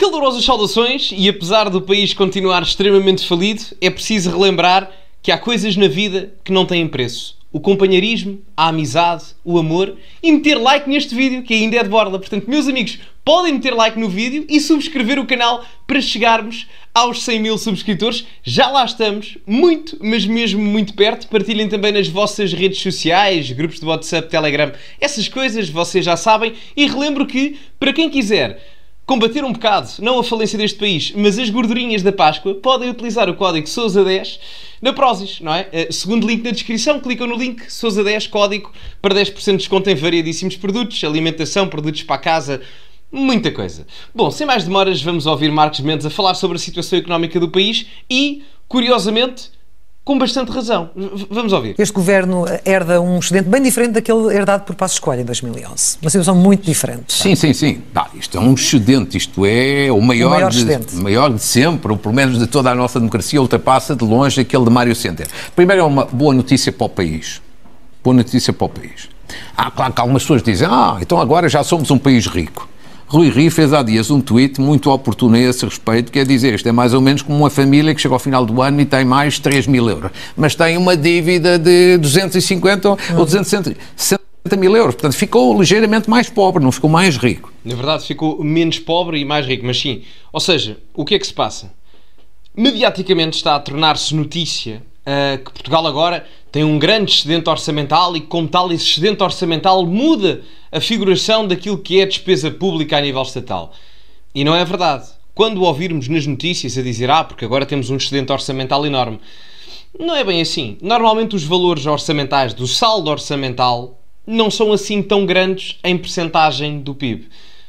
Calorosas saudações, e apesar do país continuar extremamente falido, é preciso relembrar que há coisas na vida que não têm preço. O companheirismo, a amizade, o amor e meter like neste vídeo que ainda é de borda. Portanto, meus amigos, podem meter like no vídeo e subscrever o canal para chegarmos aos 100 mil subscritores. Já lá estamos, muito, mas mesmo muito perto. Partilhem também nas vossas redes sociais, grupos de WhatsApp, Telegram, essas coisas vocês já sabem. E relembro que, para quem quiser combater um bocado, não a falência deste país, mas as gordurinhas da Páscoa, podem utilizar o código Sousa10 na Prozis, não é? Eh, segundo link na descrição, clicam no link Sousa10 código para 10% de desconto em variedíssimos produtos, alimentação, produtos para a casa, muita coisa. Bom, sem mais demoras, vamos ouvir Marcos Mendes a falar sobre a situação económica do país e, curiosamente, com bastante razão. vamos ouvir. Este governo herda um excedente bem diferente daquele herdado por Passo Escolha em 2011. Uma situação muito diferente. É? Sim, sim, sim. Tá, isto é um excedente, isto é o maior, o maior, de, maior de sempre, ou pelo menos de toda a nossa democracia, ultrapassa de longe aquele de Mário Center. Primeiro é uma boa notícia para o país. Boa notícia para o país. Há, claro que algumas pessoas dizem, ah, então agora já somos um país rico. Rui Rio fez há dias um tweet muito oportuno a esse respeito, que é dizer isto é mais ou menos como uma família que chega ao final do ano e tem mais 3 mil euros, mas tem uma dívida de 250 uhum. ou 260 mil euros. Portanto, ficou ligeiramente mais pobre, não ficou mais rico. Na verdade, ficou menos pobre e mais rico, mas sim. Ou seja, o que é que se passa? Mediaticamente está a tornar-se notícia eh, que Portugal agora tem um grande excedente orçamental e, como tal, esse excedente orçamental muda a figuração daquilo que é despesa pública a nível estatal. E não é verdade. Quando ouvirmos nas notícias a dizer, ah, porque agora temos um excedente orçamental enorme, não é bem assim. Normalmente os valores orçamentais do saldo orçamental não são assim tão grandes em percentagem do PIB.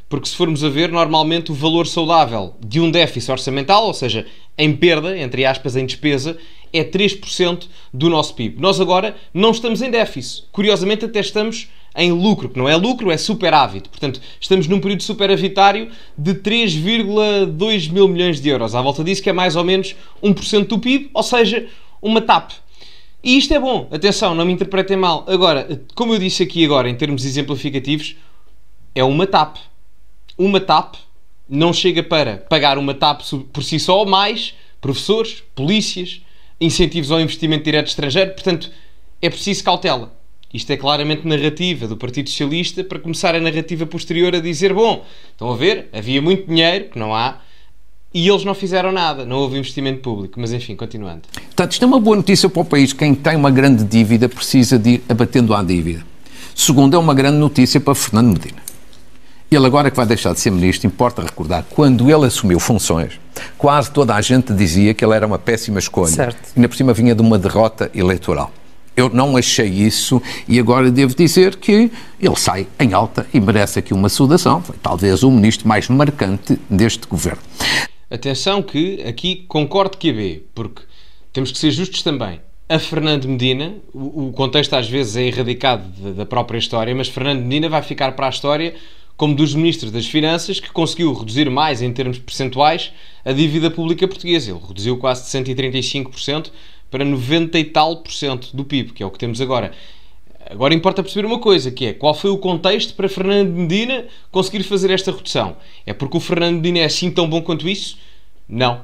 Porque se formos a ver, normalmente o valor saudável de um déficit orçamental, ou seja, em perda, entre aspas, em despesa, é 3% do nosso PIB. Nós agora não estamos em déficit. Curiosamente, até estamos em lucro, que não é lucro, é superávit. Portanto, estamos num período superavitário de 3,2 mil milhões de euros. À volta disso, que é mais ou menos 1% do PIB, ou seja, uma TAP. E isto é bom, atenção, não me interpretem mal. Agora, como eu disse aqui agora, em termos exemplificativos, é uma TAP. Uma TAP não chega para pagar uma TAP por si só, mais professores, polícias, incentivos ao investimento direto estrangeiro, portanto, é preciso cautela. Isto é claramente narrativa do Partido Socialista para começar a narrativa posterior a dizer: bom, estão a ver, havia muito dinheiro, que não há, e eles não fizeram nada, não houve investimento público. Mas enfim, continuando. Portanto, isto é uma boa notícia para o país. Quem tem uma grande dívida precisa de ir abatendo à dívida. Segundo, é uma grande notícia para Fernando Medina. Ele agora que vai deixar de ser ministro, importa recordar, quando ele assumiu funções, quase toda a gente dizia que ele era uma péssima escolha. Certo. E na por cima vinha de uma derrota eleitoral. Eu não achei isso e agora devo dizer que ele sai em alta e merece aqui uma saudação. Foi talvez o ministro mais marcante deste governo. Atenção que aqui concordo que vê, é porque temos que ser justos também a Fernando Medina, o, contexto às vezes é erradicado da própria história, mas Fernando Medina vai ficar para a história como dos ministros das Finanças, que conseguiu reduzir mais em termos percentuais a dívida pública portuguesa. Ele reduziu quase de 135% para 90 e tal por cento do PIB, que é o que temos agora. Agora importa perceber uma coisa, que é qual foi o contexto para Fernando Medina conseguir fazer esta redução? É porque o Fernando Medina é assim tão bom quanto isso? Não.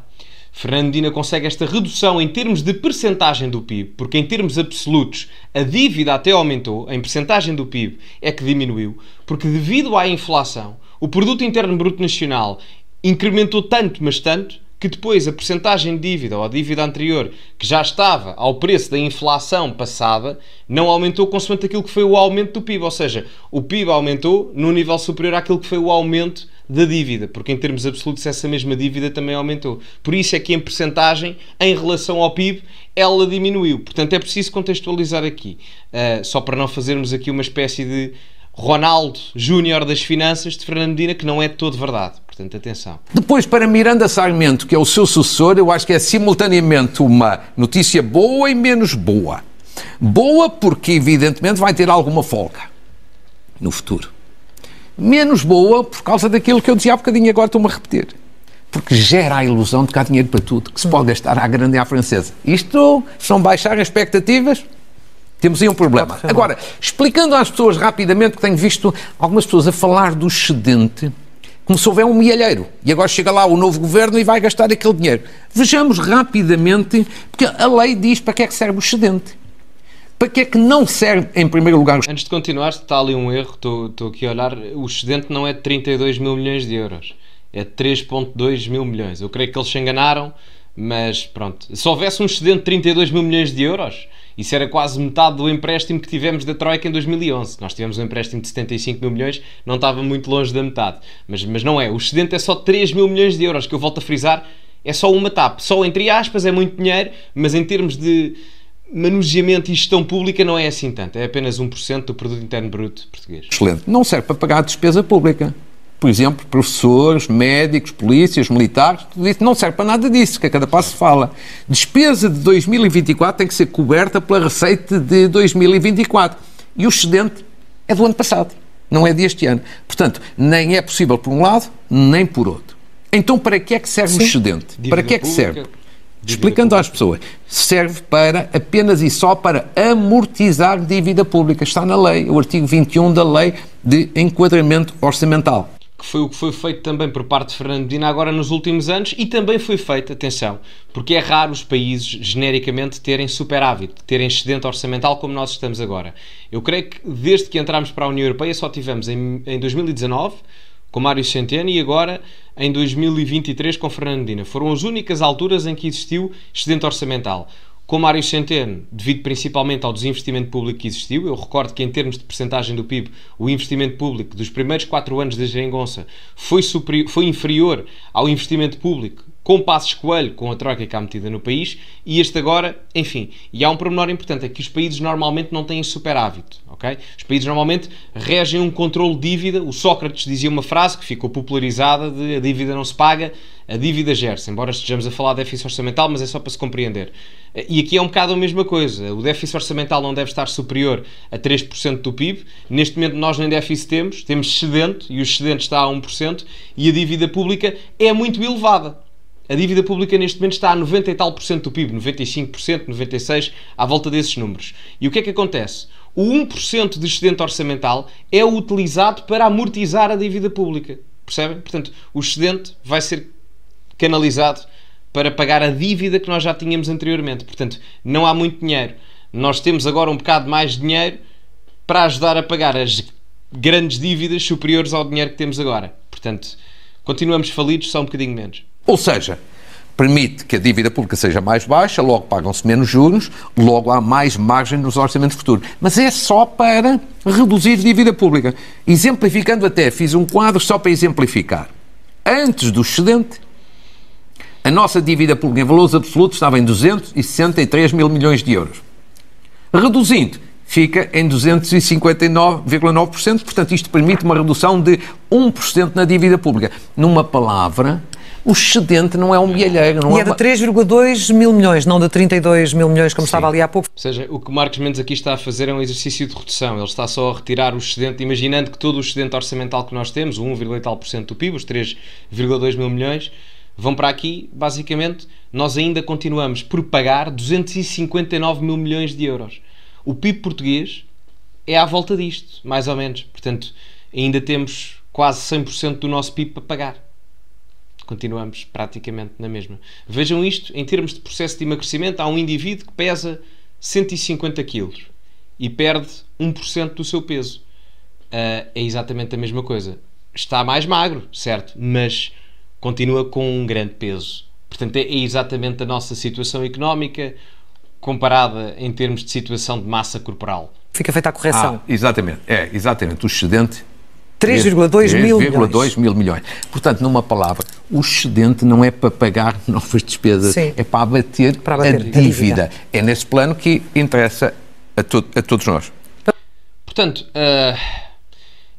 Fernandina consegue esta redução em termos de percentagem do PIB, porque em termos absolutos a dívida até aumentou, em percentagem do PIB é que diminuiu, porque devido à inflação, o produto interno bruto nacional incrementou tanto, mas tanto, que depois a percentagem de dívida ou a dívida anterior, que já estava ao preço da inflação passada, não aumentou consoante aquilo que foi o aumento do PIB, ou seja, o PIB aumentou no nível superior àquilo que foi o aumento da dívida, porque em termos absolutos essa mesma dívida também aumentou. Por isso é que em percentagem, em relação ao PIB, ela diminuiu. Portanto, é preciso contextualizar aqui, uh, só para não fazermos aqui uma espécie de Ronaldo Júnior das Finanças de Fernando Medina, que não é todo verdade. Portanto, atenção. Depois, para Miranda Sarmento, que é o seu sucessor, eu acho que é simultaneamente uma notícia boa e menos boa. Boa porque, evidentemente, vai ter alguma folga no futuro menos boa por causa daquilo que eu dizia há bocadinho agora estou-me a repetir. Porque gera a ilusão de que há dinheiro para tudo, que se pode gastar à grande e à francesa. Isto, se não baixar as expectativas, temos aí um problema. Agora, explicando às pessoas rapidamente, que tenho visto algumas pessoas a falar do excedente, como se houver um milheiro E agora chega lá o novo governo e vai gastar aquele dinheiro. Vejamos rapidamente, porque a lei diz para que é que serve o excedente. Para que é que não serve, em primeiro lugar... Antes de continuar, está ali um erro, estou, estou aqui a olhar, o excedente não é de 32 mil milhões de euros, é de 3.2 mil milhões. Eu creio que eles se enganaram, mas pronto. Se houvesse um excedente de 32 mil milhões de euros, isso era quase metade do empréstimo que tivemos da Troika em 2011. Nós tivemos um empréstimo de 75 mil milhões, não estava muito longe da metade. Mas, mas não é, o excedente é só 3 mil milhões de euros, que eu volto a frisar, é só uma TAP. Só entre aspas é muito dinheiro, mas em termos de manuseamento e gestão pública não é assim tanto, é apenas 1% do produto interno bruto português. Excelente. Não serve para pagar a despesa pública. Por exemplo, professores, médicos, polícias, militares, tudo isso não serve para nada disso, que a cada passo se fala. Despesa de 2024 tem que ser coberta pela receita de 2024. E o excedente é do ano passado, não é deste ano. Portanto, nem é possível por um lado, nem por outro. Então, para que é que serve Sim. o excedente? Dívida para que é que pública. serve? explicando às pessoas, serve para apenas e só para amortizar dívida pública. Está na lei, o artigo 21 da lei de enquadramento orçamental. Que foi o que foi feito também por parte de Fernando Medina agora nos últimos anos e também foi feito, atenção, porque é raro os países genericamente terem superávit, terem excedente orçamental como nós estamos agora. Eu creio que desde que entramos para a União Europeia só tivemos em, em 2019 com Mário Centeno e agora em 2023 com Fernandina. Foram as únicas alturas em que existiu excedente orçamental. Com Mário Centeno, devido principalmente ao desinvestimento público que existiu, eu recordo que em termos de percentagem do PIB, o investimento público dos primeiros 4 anos da geringonça foi, superior, foi inferior ao investimento público com Passos Coelho, com a troca que há metida no país, e este agora, enfim. E há um pormenor importante, é que os países normalmente não têm superávit. Okay? Os países normalmente regem um controle de dívida. O Sócrates dizia uma frase que ficou popularizada de a dívida não se paga, a dívida gera-se. Embora estejamos a falar de déficit orçamental, mas é só para se compreender. E aqui é um bocado a mesma coisa. O déficit orçamental não deve estar superior a 3% do PIB. Neste momento nós nem déficit temos, temos excedente e o excedente está a 1% e a dívida pública é muito elevada. A dívida pública neste momento está a 90 e tal por cento do PIB, 95%, 96%, à volta desses números. E o que é que acontece? o 1% de excedente orçamental é utilizado para amortizar a dívida pública. Percebem? Portanto, o excedente vai ser canalizado para pagar a dívida que nós já tínhamos anteriormente. Portanto, não há muito dinheiro. Nós temos agora um bocado mais de dinheiro para ajudar a pagar as grandes dívidas superiores ao dinheiro que temos agora. Portanto, continuamos falidos, só um bocadinho menos. Ou seja, permite que a dívida pública seja mais baixa, logo pagam-se menos juros, logo há mais margem nos orçamentos futuros. Mas é só para reduzir a dívida pública. Exemplificando até, fiz um quadro só para exemplificar. Antes do excedente, a nossa dívida pública em valores absolutos estava em 263 mil milhões de euros. Reduzindo, fica em 259,9%. Portanto, isto permite uma redução de 1% na dívida pública. Numa palavra, o excedente não é um bilheiro. Não e é, é de 3,2 mil milhões, não de 32 mil milhões, como Sim. estava ali há pouco. Ou seja, o que Marcos Mendes aqui está a fazer é um exercício de redução. Ele está só a retirar o excedente, imaginando que todo o excedente orçamental que nós temos, o 1,8% do PIB, os 3,2 mil milhões, vão para aqui, basicamente, nós ainda continuamos por pagar 259 mil milhões de euros. O PIB português é à volta disto, mais ou menos. Portanto, ainda temos quase 100% do nosso PIB para pagar continuamos praticamente na mesma. Vejam isto em termos de processo de emagrecimento: há um indivíduo que pesa 150 kg e perde 1% do seu peso. Uh, é exatamente a mesma coisa. Está mais magro, certo, mas continua com um grande peso. Portanto, é, é exatamente a nossa situação económica comparada em termos de situação de massa corporal. Fica feita a correção. Ah, exatamente, é, exatamente. O excedente 3,2 mil milhões. mil milhões. Portanto, numa palavra, o excedente não é para pagar novas despesas, Sim. é para abater, para abater a, dívida. a, dívida. É nesse plano que interessa a, to a todos nós. Portanto, uh,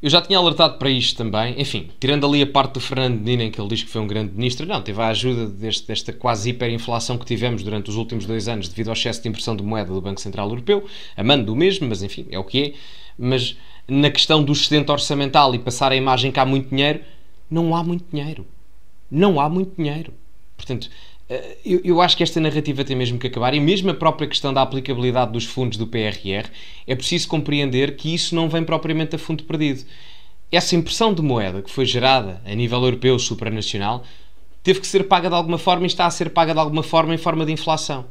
eu já tinha alertado para isto também. Enfim, tirando ali a parte do Fernando Nina, em que ele diz que foi um grande ministro, não, teve a ajuda deste, desta quase hiperinflação que tivemos durante os últimos dois anos devido ao excesso de impressão de moeda do Banco Central Europeu, amando do mesmo, mas enfim, é o que é. Mas na questão do excedente orçamental e passar a imagem que há muito dinheiro, não há muito dinheiro não há muito dinheiro. Portanto, eh, eu, acho que esta narrativa tem mesmo que acabar e mesmo a própria questão da aplicabilidade dos fundos do PRR é preciso compreender que isso não vem propriamente a fundo perdido. Essa impressão de moeda que foi gerada a nível europeu supranacional teve que ser paga de alguma forma e está a ser paga de alguma forma em forma de inflação.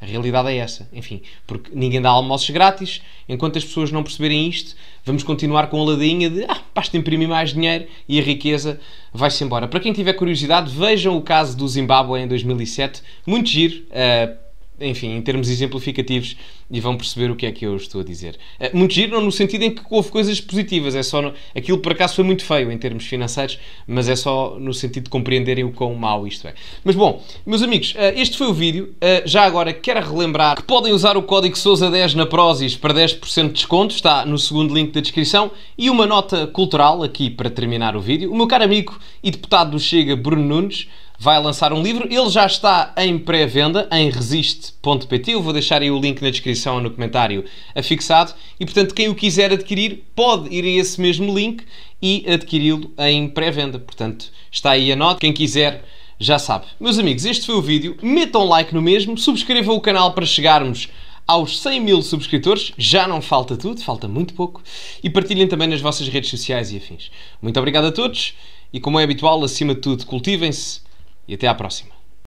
A realidade é essa. Enfim, porque ninguém dá almoços grátis. Enquanto as pessoas não perceberem isto, vamos continuar com a ladinha de ah, basta imprimir mais dinheiro e a riqueza vai-se embora. Para quem tiver curiosidade, vejam o caso do Zimbábue em 2007. Muito giro. Uh, enfim, em termos exemplificativos e vão perceber o que é que eu estou a dizer. Eh, muito giro, não no sentido em que houve coisas positivas, é só. No... Aquilo por acaso foi muito feio em termos financeiros, mas é só no sentido de compreenderem o quão mau isto é. Mas bom, meus amigos, eh, este foi o vídeo. Eh, já agora quero relembrar que podem usar o código SOUSA10 na Prozis para 10% de desconto, está no segundo link da descrição. E uma nota cultural aqui para terminar o vídeo. O meu caro amigo e deputado do Chega, Bruno Nunes vai lançar um livro. Ele já está em pré-venda em resiste.pt. Eu vou deixar aí o link na descrição no comentário afixado. E portanto, quem o quiser adquirir pode ir a esse mesmo link e adquiri-lo em pré-venda. Portanto, está aí a nota. Quem quiser já sabe. Meus amigos, este foi o vídeo. Metam like no mesmo, subscrevam o canal para chegarmos aos 100 mil subscritores. Já não falta tudo, falta muito pouco. E partilhem também nas vossas redes sociais e afins. Muito obrigado a todos e, como é habitual, acima de tudo, cultivem-se e até à próxima.